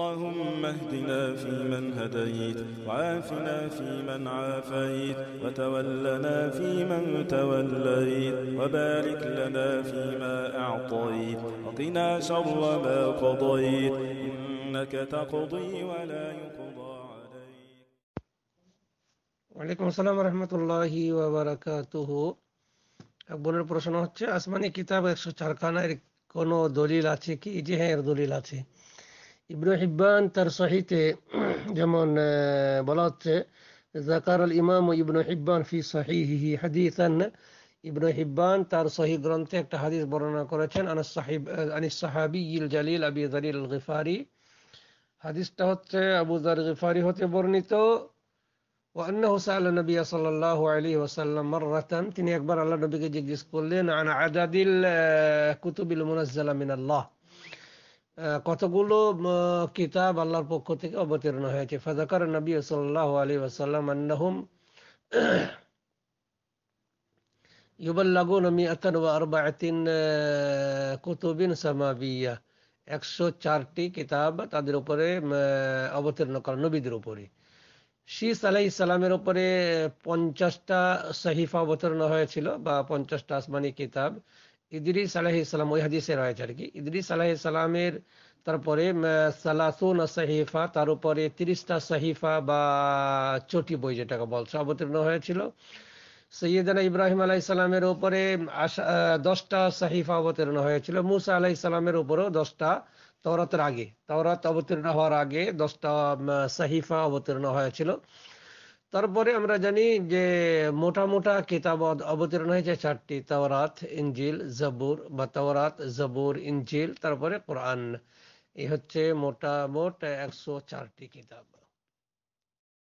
اللهم اهدنا فيمن هديت وعافنا فيمن عافيت وتولنا فيمن توليت وبارك لنا فيما أعطيت وقنا شر ما قضيت إنك تقضي ولا يقضى عليك وعليكم السلام ورحمة الله وبركاته বোনের প্রশ্ন হচ্ছে আসমানি কিতাব একশো চারখানার কোনো দলিল আছে কি জি হ্যাঁ এর দলিল আছে ابن حبان তার সহিতে بلات ذكر الإمام ابن حبان في صحيحه حديثا ابن حبان তার সহি গ্রন্থে برنا হাদিস عن الصحيب عن آه، الصحابي الجليل أبي ذر الغفاري حديث تهت أبو ذر الغفاري হতে বর্ণিত وأنه سأل النبي صلى الله عليه وسلم مرة تني أكبر على النبي জিজ্ঞেস كلنا عن عدد الكتب آه، المنزلة من الله কতগুলো কিতাব আল্লাহর পক্ষ থেকে অবতীর্ণ হয়েছে ফাজাকার নবী সাল্লাহ আলী আসাল্লাম আন্নাহুম একশো চারটি কিতাব তাদের উপরে অবতীর্ণ নবীদের উপরে উপরে পঞ্চাশটা সাহিফা অবতীর্ণ হয়েছিল বা পঞ্চাশটা আসমানি কিতাব ইদ্রিস আলাহি ইসলাম ওই হাদিসে রয়েছে আর কি ইদ্রিস আলাহি ইসলামের তারপরে সালাসুন সাহিফা তার উপরে তিরিশটা সাহিফা বা চটি বই যেটাকে বলছে অবতীর্ণ হয়েছিল সৈয়দানা ইব্রাহিম আলাহ ইসলামের উপরে দশটা সাহিফা অবতীর্ণ হয়েছিল মুসা আলাহ ইসলামের উপরেও দশটা তওরাতের আগে তওরাত অবতীর্ণ হওয়ার আগে দশটা সাহিফা অবতীর্ণ হয়েছিল তারপরে আমরা জানি যে মোটা মোটা কিতাব অবতীর্ণ হয়েছে চারটি তাওরাত ইঞ্জিল জবুর বা তাওরাত জবুর ইঞ্জিল তারপরে কোরআন এই হচ্ছে মোটামোট একশো চারটি কিতাব